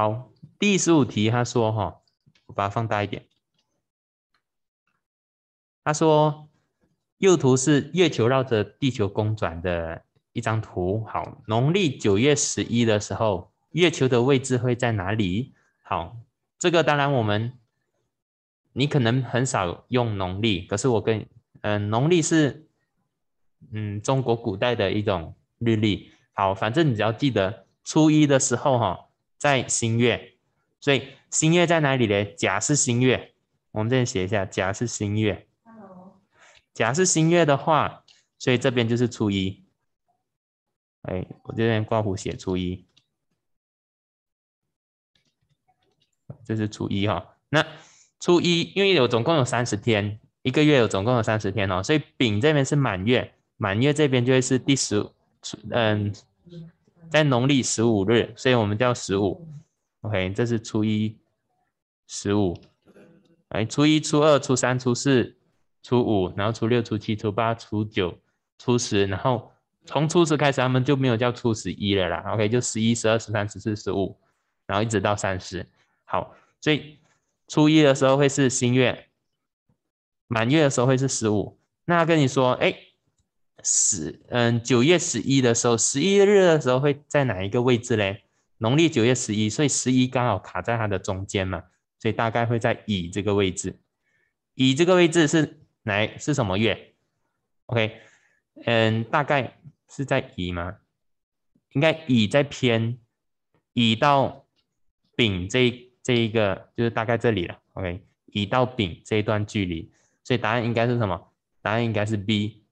好，第十五题，他说哈，我把它放大一点。他说，右图是月球绕着地球公转的一张图。好，农历九月十一的时候，月球的位置会在哪里？好，这个当然我们，你可能很少用农历，可是我跟，嗯，农历是，嗯，中国古代的一种日历。好，反正你只要记得初一的时候，哈。在新月，所以新月在哪里呢？甲是新月，我们这边写一下，甲是新月。甲是新月的话，所以这边就是初一。哎，我这边挂弧写初一，这是初一哈。那初一，因为有总共有三十天，一个月有总共有三十天哦，所以丙这边是满月，满月这边就会是第十，嗯。在农历十五日，所以我们叫十五。OK，这是初一、十五。哎，初一、初二、初三、初四、初五，然后初六、初七、初八、初九、初十，然后从初十开始，他们就没有叫初十一了啦。OK，就十一、十二、十三、十四、十五，然后一直到三十。好，所以初一的时候会是新月，满月的时候会是十五。那跟你说，哎。十，嗯，九月十一的时候，十一日的时候会在哪一个位置嘞？农历九月十一，所以十一刚好卡在它的中间嘛，所以大概会在乙这个位置。乙这个位置是来是什么月？OK，嗯，大概是在乙吗？应该乙在偏乙到丙这这一个就是大概这里了。OK，乙到丙这一段距离，所以答案应该是什么？答案应该是 B。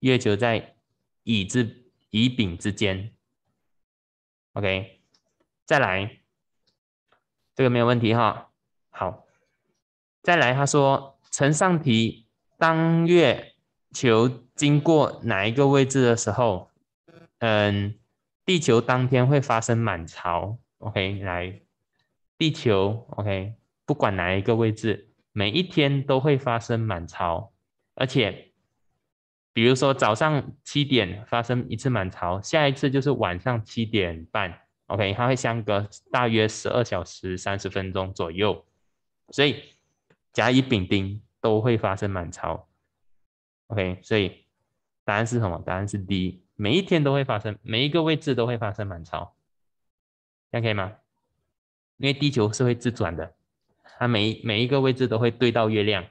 月球在乙之乙丙之间，OK，再来，这个没有问题哈，好，再来，他说，呈上题，当月球经过哪一个位置的时候，嗯，地球当天会发生满潮，OK，来，地球，OK，不管哪一个位置，每一天都会发生满潮，而且。比如说早上七点发生一次满潮，下一次就是晚上七点半，OK，它会相隔大约十二小时三十分钟左右，所以甲乙丙丁都会发生满潮，OK，所以答案是什么？答案是 D，每一天都会发生，每一个位置都会发生满潮，这样可以吗？因为地球是会自转的，它每每一个位置都会对到月亮，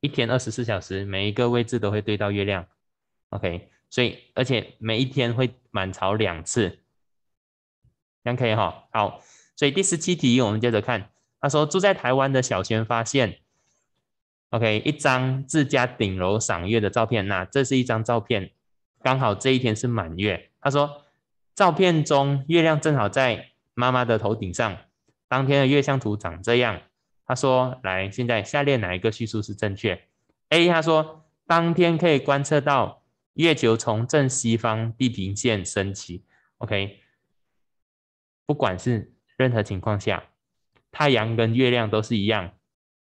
一天二十四小时，每一个位置都会对到月亮。OK，所以而且每一天会满潮两次，OK 哈，好，所以第十七题我们接着看，他说住在台湾的小轩发现，OK，一张自家顶楼赏月的照片，那这是一张照片，刚好这一天是满月，他说照片中月亮正好在妈妈的头顶上，当天的月相图长这样，他说来，现在下列哪一个叙述是正确？A 他说当天可以观测到。月球从正西方地平线升起。OK，不管是任何情况下，太阳跟月亮都是一样，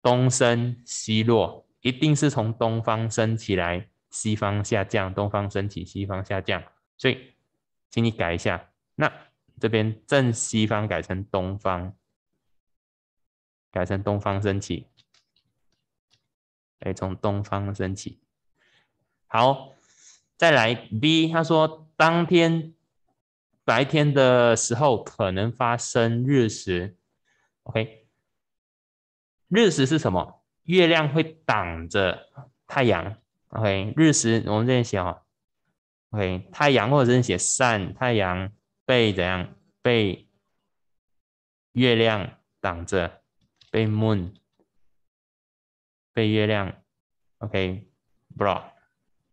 东升西落，一定是从东方升起来，西方下降；东方升起，西方下降。所以，请你改一下，那这边正西方改成东方，改成东方升起，哎，从东方升起，好。再来 B，他说当天白天的时候可能发生日食。OK，日食是什么？月亮会挡着太阳。OK，日食我们这边写哦 OK，太阳或者这边写 sun，太阳被怎样被月亮挡着？被 moon，被月亮。OK，block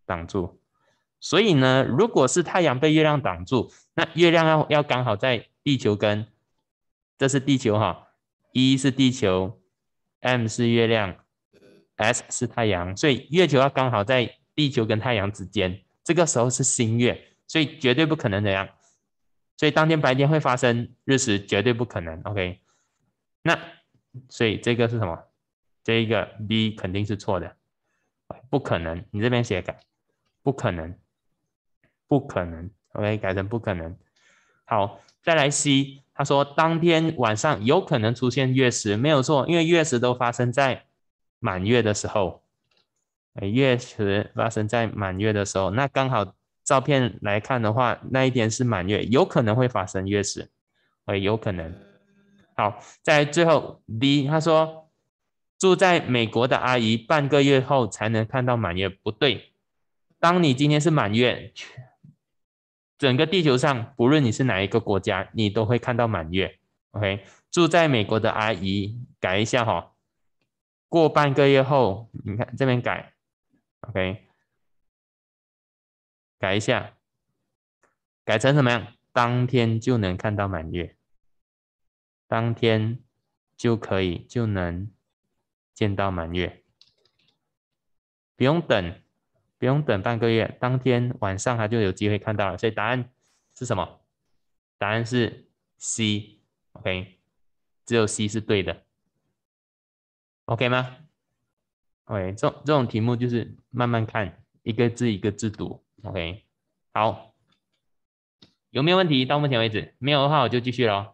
挡住。所以呢，如果是太阳被月亮挡住，那月亮要要刚好在地球跟，这是地球哈，一是地球，M 是月亮，S 是太阳，所以月球要刚好在地球跟太阳之间，这个时候是新月，所以绝对不可能怎样，所以当天白天会发生日食，绝对不可能。OK，那所以这个是什么？这一个 B 肯定是错的，不可能。你这边写改，不可能。不可能，OK，改成不可能。好，再来 C，他说当天晚上有可能出现月食，没有错，因为月食都发生在满月的时候，月食发生在满月的时候，那刚好照片来看的话，那一天是满月，有可能会发生月食，哎，有可能。好，在最后 D，他说住在美国的阿姨半个月后才能看到满月，不对，当你今天是满月。整个地球上，不论你是哪一个国家，你都会看到满月。OK，住在美国的阿姨，改一下哈。过半个月后，你看这边改，OK，改一下，改成什么样？当天就能看到满月，当天就可以就能见到满月，不用等。不用等半个月，当天晚上他就有机会看到了。所以答案是什么？答案是 C。OK，只有 C 是对的。OK 吗？OK，这这种题目就是慢慢看，一个字一个字读。OK，好，有没有问题？到目前为止没有的话，我就继续喽。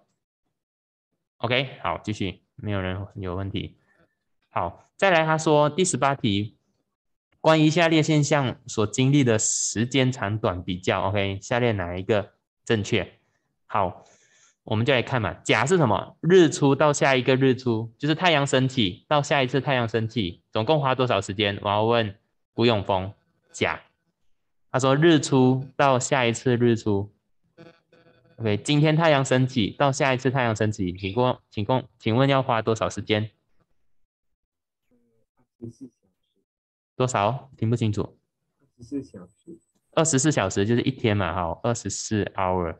OK，好，继续，没有人有问题。好，再来，他说第十八题。关于下列现象所经历的时间长短比较，OK，下列哪一个正确？好，我们就来看嘛。甲是什么？日出到下一个日出，就是太阳升起到下一次太阳升起，总共花多少时间？我要问古永峰。甲，他说日出到下一次日出，OK，今天太阳升起到下一次太阳升起，请供，请供，请问要花多少时间？多少？听不清楚。二十四小时，二十四小时就是一天嘛，好，二十四 hour。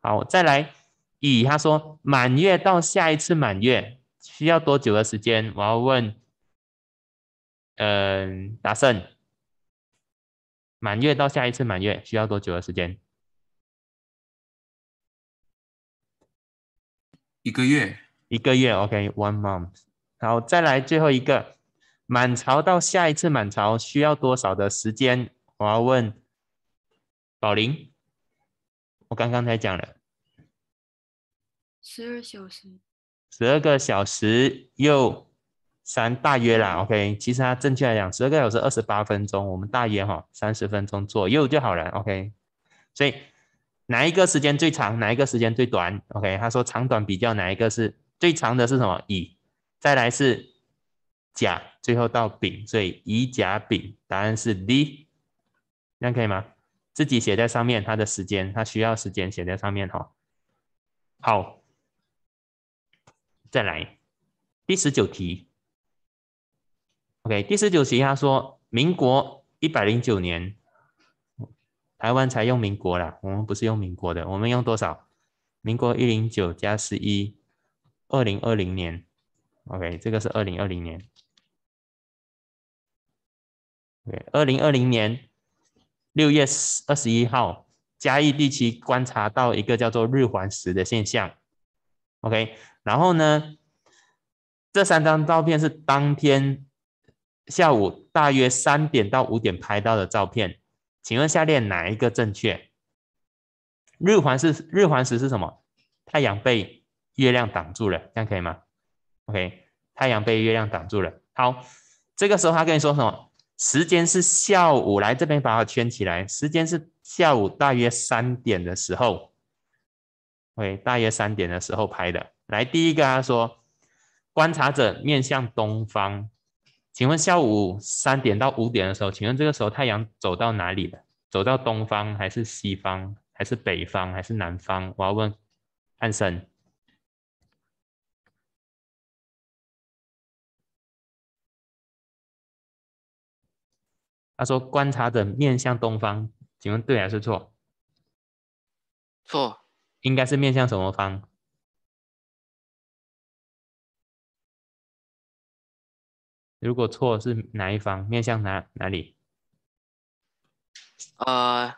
好，再来乙，他说满月到下一次满月需要多久的时间？我要问，嗯，达胜，满月到下一次满月需要多久的时间？一个月，一个月，OK，one month。好，再来最后一个。满潮到下一次满潮需要多少的时间？我要问宝林。我刚刚才讲了，十二小时，十二个小时又三大约啦。OK，其实它正确来讲，十二个小时二十八分钟，我们大约哈三十分钟左右就好了。OK，所以哪一个时间最长？哪一个时间最短？OK，他说长短比较，哪一个是最长的是什么？乙，再来是。甲最后到丙，所以乙甲丙，答案是 D，这样可以吗？自己写在上面，它的时间，它需要时间写在上面哈。好，再来第十九题。OK，第十九题他说，民国一百零九年，台湾才用民国啦，我们不是用民国的，我们用多少？民国一零九加十一，二零二零年。OK，这个是二零二零年。二零二零年六月二十一号，嘉义地区观察到一个叫做日环食的现象。OK，然后呢，这三张照片是当天下午大约三点到五点拍到的照片。请问下列哪一个正确？日环是日环食是什么？太阳被月亮挡住了，这样可以吗？OK，太阳被月亮挡住了。好，这个时候他跟你说什么？时间是下午来这边把它圈起来，时间是下午大约三点的时候，喂，大约三点的时候拍的。来第一个他说，观察者面向东方，请问下午三点到五点的时候，请问这个时候太阳走到哪里了？走到东方还是西方？还是北方？还是南方？我要问汉生。他说：“观察者面向东方，请问对还是错？”错，应该是面向什么方？如果错是哪一方面向哪哪里？呃，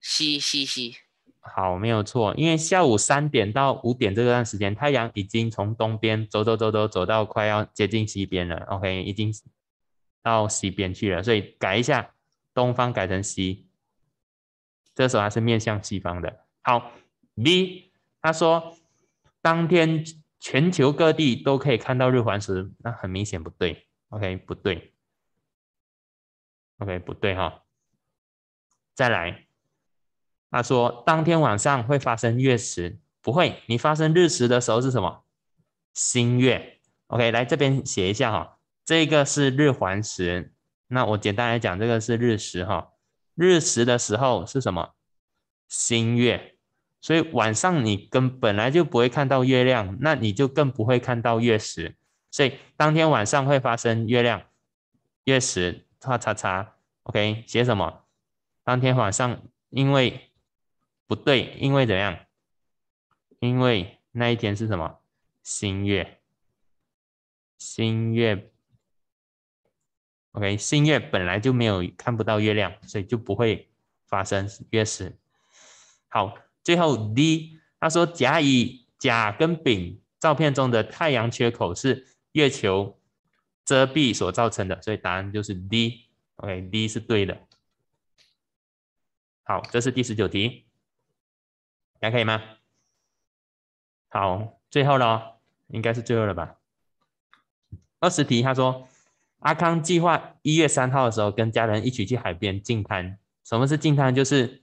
西西西，好，没有错，因为下午三点到五点这段时间，太阳已经从东边走走走走走到快要接近西边了。OK，已经。到西边去了，所以改一下，东方改成西。这时候它是面向西方的。好，B，他说当天全球各地都可以看到日环食，那很明显不对。OK，不对。OK，不对哈。再来，他说当天晚上会发生月食，不会。你发生日食的时候是什么？新月。OK，来这边写一下哈。这个是日环食，那我简单来讲，这个是日食哈。日食的时候是什么？新月，所以晚上你根本来就不会看到月亮，那你就更不会看到月食。所以当天晚上会发生月亮月食，叉叉叉。OK，写什么？当天晚上因为不对，因为怎样？因为那一天是什么？新月，新月。O.K. 新月本来就没有看不到月亮，所以就不会发生月食。好，最后 D，他说甲乙甲跟丙照片中的太阳缺口是月球遮蔽所造成的，所以答案就是 D。O.K. D 是对的。好，这是第十九题，还可以吗？好，最后了，应该是最后了吧？二十题，他说。阿康计划一月三号的时候跟家人一起去海边净滩。什么是净滩？就是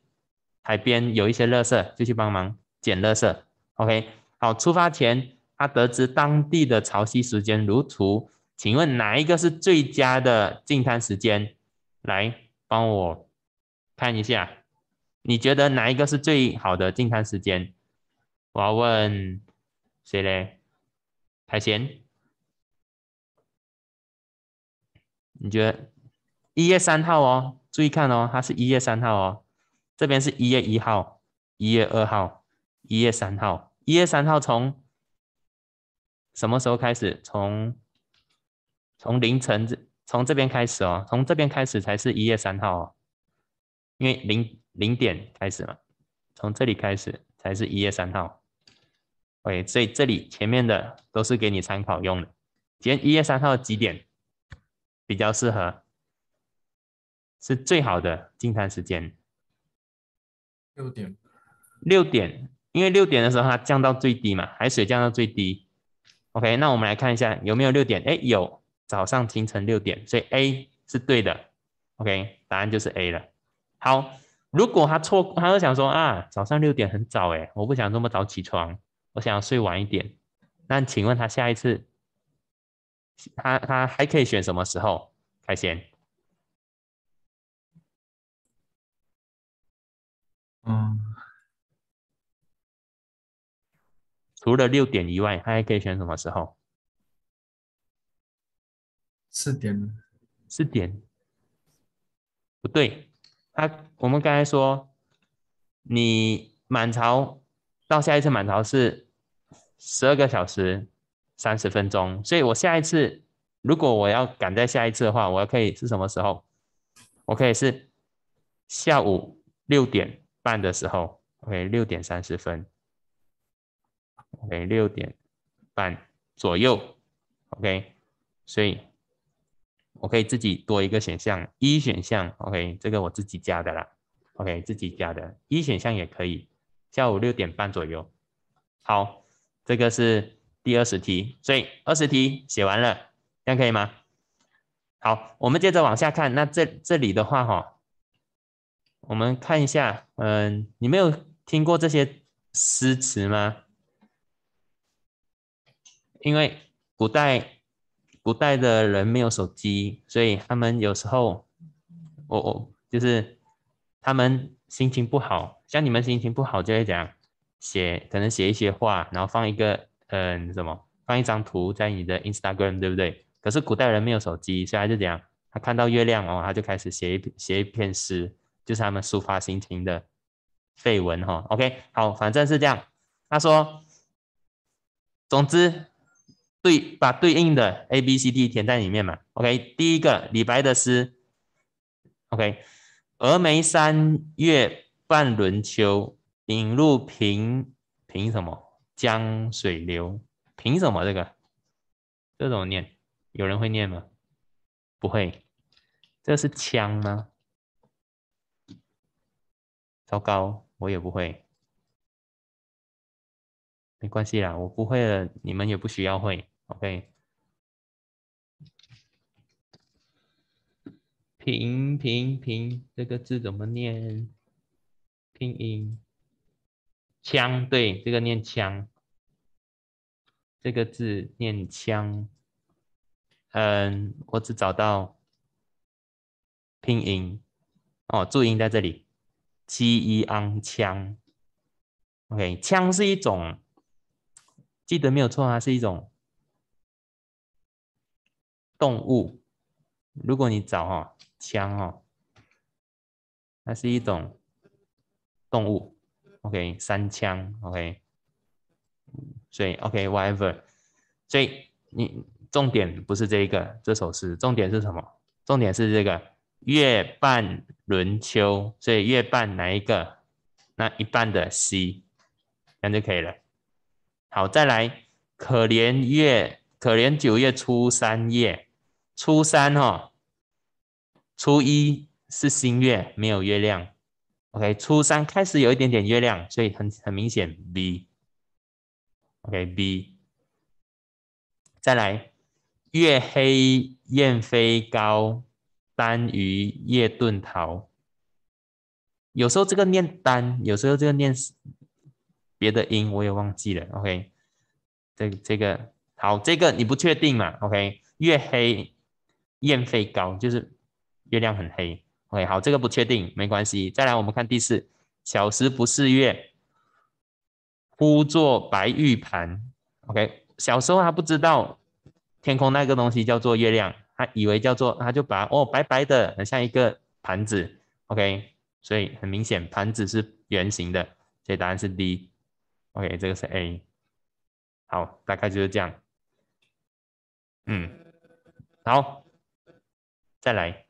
海边有一些垃圾就去帮忙捡垃圾。OK，好，出发前他得知当地的潮汐时间如图，请问哪一个是最佳的净滩时间？来，帮我看一下，你觉得哪一个是最好的净滩时间？我要问谁嘞？海贤。你觉得一月三号哦，注意看哦，它是一月三号哦。这边是一月一号、一月二号、一月三号。一月三号从什么时候开始？从从凌晨这从这边开始哦，从这边开始才是一月三号哦。因为零零点开始嘛，从这里开始才是一月三号。OK，所以这里前面的都是给你参考用的。今天一月三号几点？比较适合，是最好的进餐时间。六点，六点，因为六点的时候它降到最低嘛，海水降到最低。OK，那我们来看一下有没有六点，哎，有，早上清晨六点，所以 A 是对的。OK，答案就是 A 了。好，如果他错，他就想说啊，早上六点很早，哎，我不想这么早起床，我想要睡晚一点。那请问他下一次？他他还可以选什么时候开先？嗯，除了六点以外，他还可以选什么时候？四点？四点？不对，他我们刚才说，你满潮到下一次满潮是十二个小时。三十分钟，所以我下一次如果我要赶在下一次的话，我可以是什么时候？我可以是下午六点半的时候，OK，六点三十分，OK，六点半左右，OK，所以我可以自己多一个选项，一选项，OK，这个我自己加的啦，OK，自己加的，一选项也可以，下午六点半左右，好，这个是。第二十题，所以二十题写完了，这样可以吗？好，我们接着往下看。那这这里的话，哈，我们看一下，嗯，你没有听过这些诗词吗？因为古代古代的人没有手机，所以他们有时候，哦哦，就是他们心情不好，像你们心情不好就会讲写，可能写一些话，然后放一个。嗯，什么放一张图在你的 Instagram 对不对？可是古代人没有手机，所以他就怎样？他看到月亮哦，他就开始写一写一篇诗，就是他们抒发心情的废文哈。OK，好，反正是这样。他说，总之，对，把对应的 A B C D 填在里面嘛。OK，第一个李白的诗，OK，峨眉山月半轮秋，影入平平什么？江水流，凭什么这个？这怎么念？有人会念吗？不会，这是枪吗？糟糕，我也不会。没关系啦，我不会了，你们也不需要会。OK。平平平，这个字怎么念？拼音，枪，对，这个念枪。这个字念枪，嗯，我只找到拼音哦，注音在这里，qiang，枪，OK，枪是一种，记得没有错啊，是一种动物。如果你找哈枪哦，它是一种动物，OK，三枪，OK。所以，OK，whatever。所以你重点不是这一个这首诗，重点是什么？重点是这个月半轮秋。所以月半哪一个？那一半的 C，这样就可以了。好，再来，可怜月，可怜九月初三夜。初三哈，初一是新月，没有月亮。OK，初三开始有一点点月亮，所以很很明显 B。OK B，再来。月黑雁飞高，单于夜遁逃。有时候这个念单，有时候这个念别的音，我也忘记了。OK，这个这个好，这个你不确定嘛？OK，月黑雁飞高，就是月亮很黑。OK，好，这个不确定，没关系。再来，我们看第四。小时不识月。呼作白玉盘，OK。小时候他不知道天空那个东西叫做月亮，他以为叫做他就把哦白白的很像一个盘子，OK。所以很明显盘子是圆形的，所以答案是 D。OK，这个是 A。好，大概就是这样。嗯，好，再来。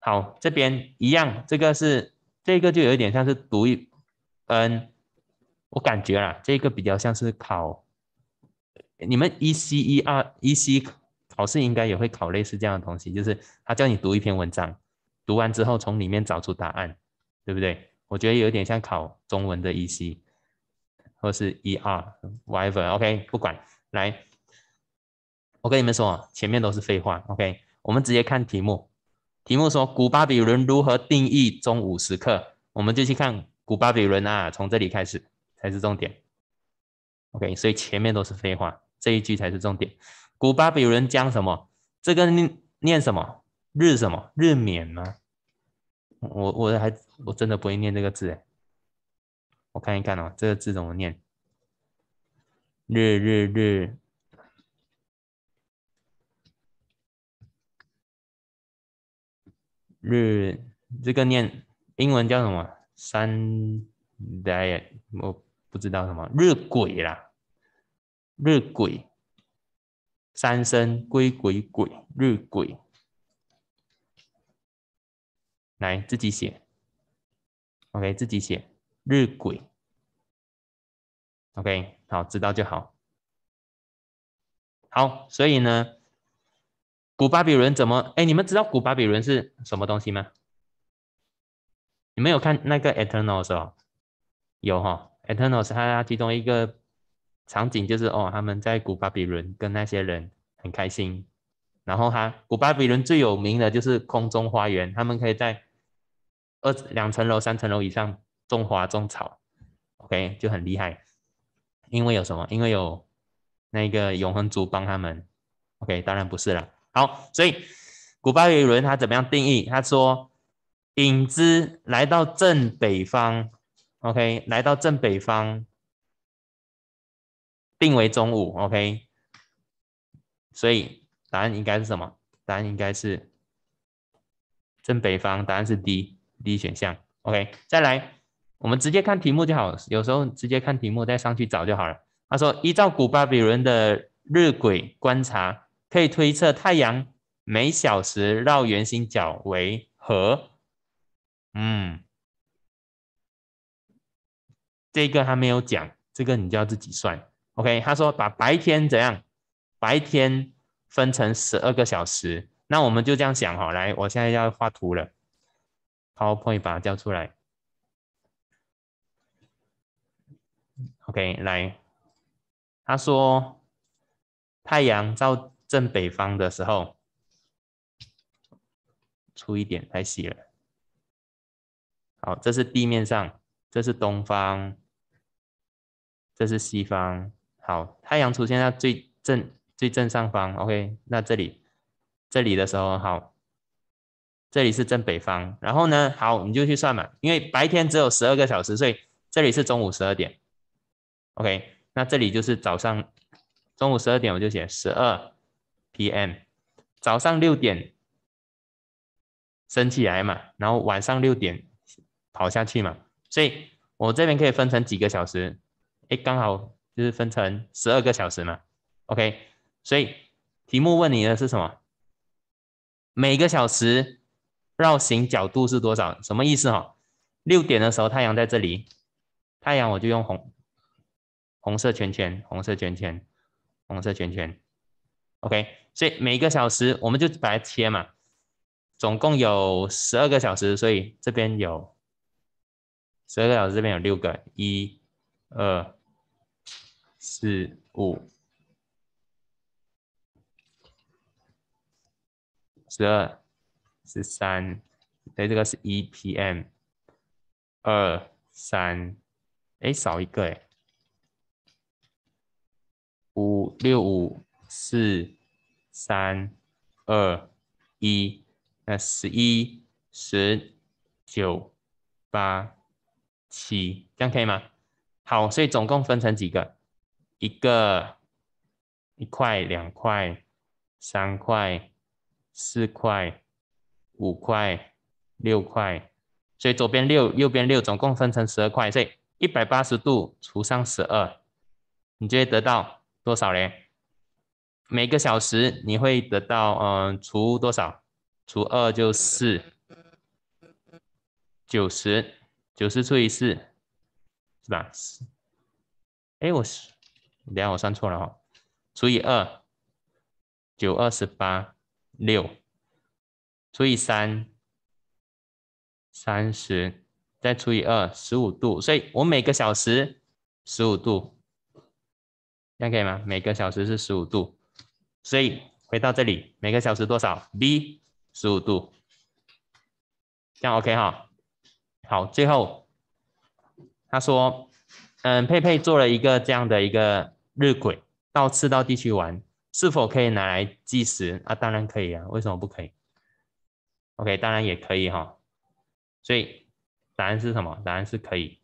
好，这边一样，这个是这个就有一点像是读一，嗯。我感觉啦，这个比较像是考你们 E C E R E C 考试应该也会考类似这样的东西，就是他叫你读一篇文章，读完之后从里面找出答案，对不对？我觉得有点像考中文的 E C 或是 E R whatever，OK 不管来，我跟你们说啊，前面都是废话，OK，我们直接看题目。题目说古巴比伦如何定义中午时刻，我们就去看古巴比伦啊，从这里开始。才是重点，OK，所以前面都是废话，这一句才是重点。古巴比有人讲什么？这个念念什么？日什么？日冕吗？我我还我真的不会念这个字，我看一看哦，这个字怎么念？日日日日，这个念英文叫什么？Sun d a 我。不知道什么日晷啦，日晷，三声归鬼鬼日晷，来自己写，OK，自己写日晷，OK，好，知道就好，好，所以呢，古巴比伦怎么？哎，你们知道古巴比伦是什么东西吗？你们有看那个《Eternals》哦，有哈。Eternals，它其中一个场景就是哦，他们在古巴比伦跟那些人很开心。然后哈，古巴比伦最有名的就是空中花园，他们可以在二两层楼、三层楼以上种花种草。OK，就很厉害，因为有什么？因为有那个永恒族帮他们。OK，当然不是了。好，所以古巴比伦他怎么样定义？他说影子来到正北方。OK，来到正北方，定为中午。OK，所以答案应该是什么？答案应该是正北方。答案是 D，D 选项。OK，再来，我们直接看题目就好了。有时候直接看题目，再上去找就好了。他说，依照古巴比伦的日晷观察，可以推测太阳每小时绕圆形角为何？嗯。这个他没有讲，这个你就要自己算。OK，他说把白天怎样，白天分成十二个小时，那我们就这样想好，来，我现在要画图了，PowerPoint 把它叫出来。OK，来，他说太阳照正北方的时候，粗一点，太细了。好，这是地面上，这是东方。这是西方，好，太阳出现在最正最正上方，OK，那这里这里的时候好，这里是正北方，然后呢，好，你就去算嘛，因为白天只有十二个小时，所以这里是中午十二点，OK，那这里就是早上中午十二点，我就写十二 PM，早上六点升起来嘛，然后晚上六点跑下去嘛，所以我这边可以分成几个小时。哎，刚好就是分成十二个小时嘛，OK。所以题目问你的是什么？每个小时绕行角度是多少？什么意思哈？六点的时候太阳在这里，太阳我就用红红色圈圈，红色圈圈，红色圈圈。OK。所以每个小时我们就把它切嘛，总共有十二个小时，所以这边有十二个小时，这边有六个，一二。四五十二十三，对，这个是 e PM。二三，哎，少一个哎。五六五四三二一，那十一十九八七，这样可以吗？好，所以总共分成几个？一个一块、两块、三块、四块、五块、六块，所以左边六，右边六，总共分成十二块，所以一百八十度除上十二，你就会得到多少嘞？每个小时你会得到，嗯，除多少？除二就是九十九十除以四，是吧？哎，我是。等下我算错了哈，除以二，九二十八六，除以三，三十，再除以二，十五度。所以我每个小时十五度，这样可以吗？每个小时是十五度，所以回到这里，每个小时多少？B 十五度，这样 OK 哈。好，最后他说，嗯，佩佩做了一个这样的一个。日晷到赤道地区玩，是否可以拿来计时啊？当然可以啊，为什么不可以？OK，当然也可以哈。所以答案是什么？答案是可以。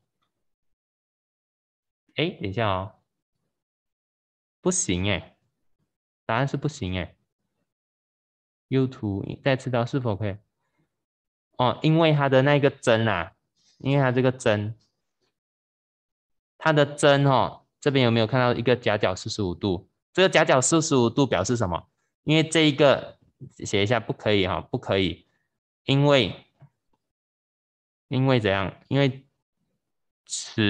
哎，等一下哦，不行哎，答案是不行哎。右图再赤道是否可以？哦，因为它的那个针啊，因为它这个针，它的针哦，这边有没有看到一个夹角四十五度？这个夹角四十五度表示什么？因为这一个写一下不可以哈，不可以，因为因为怎样？因为此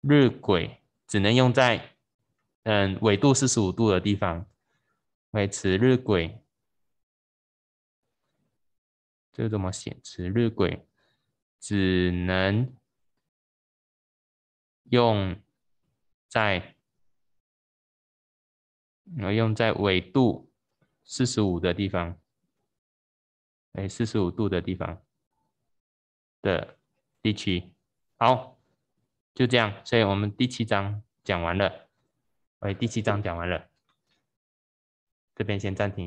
日晷只能用在嗯纬度四十五度的地方。为此日晷这怎么写，此日晷只能用。在，我用在纬度四十五的地方，哎，四十五度的地方的地区，好，就这样，所以我们第七章讲完了，哎，第七章讲完了，这边先暂停。